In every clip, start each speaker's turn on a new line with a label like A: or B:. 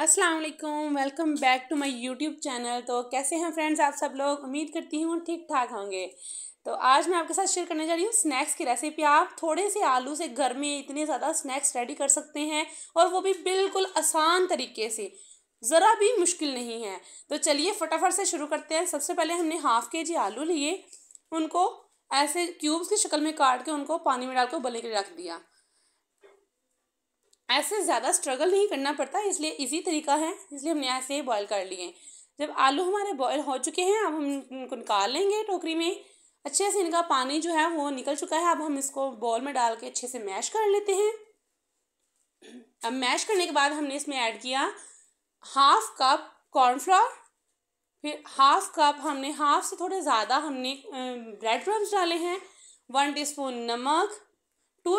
A: Aslam welcome back to my YouTube channel तो कैसे हैं फ्रेंड्स आप सब लोग उम्मीद करती हूँ ठीक ठाक होंगे तो आज मैं आपके साथ शेयर करने जा रही हूँ स्नैक्स की रेसिपी आप थोड़े से आलू से घर में इतने ज़्यादा स्नैक्स रेडी कर सकते हैं और वो भी बिल्कुल आसान तरीके से ज़रा भी मुश्किल नहीं है तो चलिए फटाफट से शुरू करते हैं सबसे पहले हमने हाफ़ के जी आलू लिए उनको ऐसे क्यूब्स की शक्ल में काट के उनको पानी में डाल के उबलने के लिए रख दिया ऐसे ज़्यादा स्ट्रगल नहीं करना पड़ता इसलिए इसी तरीका है इसलिए हमने ऐसे ही बॉयल कर लिए जब आलू हमारे बॉयल हो चुके हैं अब हम इनको निकाल लेंगे टोकरी में अच्छे से इनका पानी जो है वो निकल चुका है अब हम इसको बॉल में डाल के अच्छे से मैश कर लेते हैं अब मैश करने के बाद हमने इसमें ऐड किया हाफ कप कॉर्नफ्लावर फिर हाफ कप हमने हाफ से थोड़े ज़्यादा हमने ब्रेड क्रम्स डाले हैं वन टी नमक टू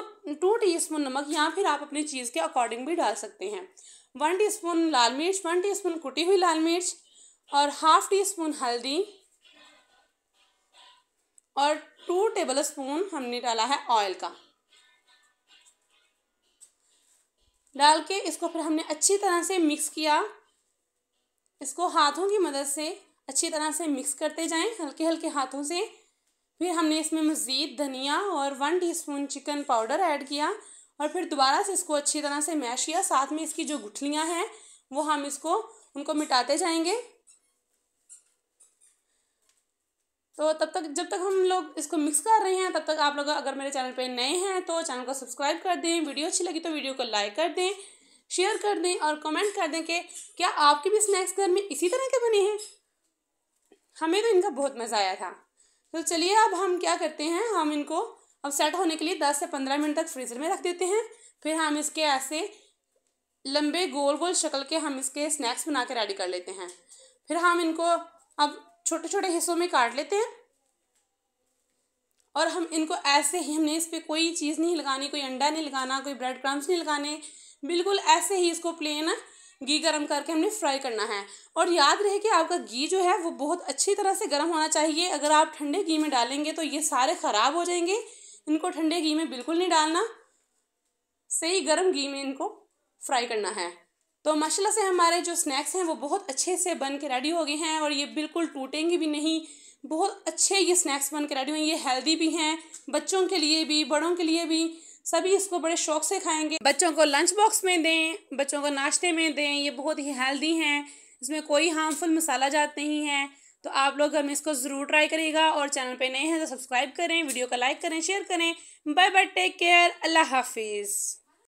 A: टीस्पून नमक या फिर आप अपनी चीज़ के अकॉर्डिंग भी डाल सकते हैं वन टीस्पून लाल मिर्च वन टीस्पून कुटी हुई लाल मिर्च और हाफ टी स्पून हल्दी और टू टेबल स्पून हमने डाला है ऑयल का डाल के इसको फिर हमने अच्छी तरह से मिक्स किया इसको हाथों की मदद से अच्छी तरह से मिक्स करते जाएं हल्के हल्के हाथों से फिर हमने इसमें मज़ीद धनिया और one teaspoon chicken powder add किया और फिर दोबारा से इसको अच्छी तरह से मैश किया साथ में इसकी जो गुठलियाँ हैं वो हम इसको उनको मिटाते जाएंगे तो तब तक जब तक हम लोग इसको मिक्स कर रहे हैं तब तक आप लोग अगर मेरे चैनल पर नए हैं तो चैनल को सब्सक्राइब कर दें वीडियो अच्छी लगी तो वीडियो को लाइक कर दें शेयर कर दें और कमेंट कर दें कि क्या आपके भी स्नैक्स घर में इसी तरह के बने हैं हमें तो इनका बहुत मज़ा आया था तो चलिए अब हम क्या करते हैं हम इनको अब सेट होने के लिए दस से पंद्रह मिनट तक फ्रीज़र में रख देते हैं फिर हम इसके ऐसे लंबे गोल गोल शक्ल के हम इसके स्नैक्स बना के रेडी कर लेते हैं फिर हम इनको अब छोटे छोटे हिस्सों में काट लेते हैं और हम इनको ऐसे ही हमने इस पर कोई चीज़ नहीं लगानी कोई अंडा नहीं लगाना कोई ब्रेड क्रम्स नहीं लगाने बिल्कुल ऐसे ही इसको प्लेन घी गर्म करके हमने फ्राई करना है और याद रहे कि आपका घी जो है वो बहुत अच्छी तरह से गर्म होना चाहिए अगर आप ठंडे घी में डालेंगे तो ये सारे ख़राब हो जाएंगे इनको ठंडे घी में बिल्कुल नहीं डालना सही गर्म घी में इनको फ्राई करना है तो माशाला से हमारे जो स्नैक्स हैं वो बहुत अच्छे से बन के रेडी हो गए हैं और ये बिल्कुल टूटेंगे भी नहीं बहुत अच्छे ये स्नैक्स बन के रेडी हुए ये हेल्दी भी हैं बच्चों के लिए भी बड़ों के लिए भी सभी इसको बड़े शौक से खाएंगे बच्चों को लंच बॉक्स में दें बच्चों को नाश्ते में दें ये बहुत ही हेल्दी हैं इसमें कोई हार्मफुल मसाला जात नहीं है तो आप लोग घर में इसको ज़रूर ट्राई करिएगा और चैनल पे नए हैं तो सब्सक्राइब करें वीडियो का लाइक करें शेयर करें बाय बाय टेक केयर अल्लाह हाफिज़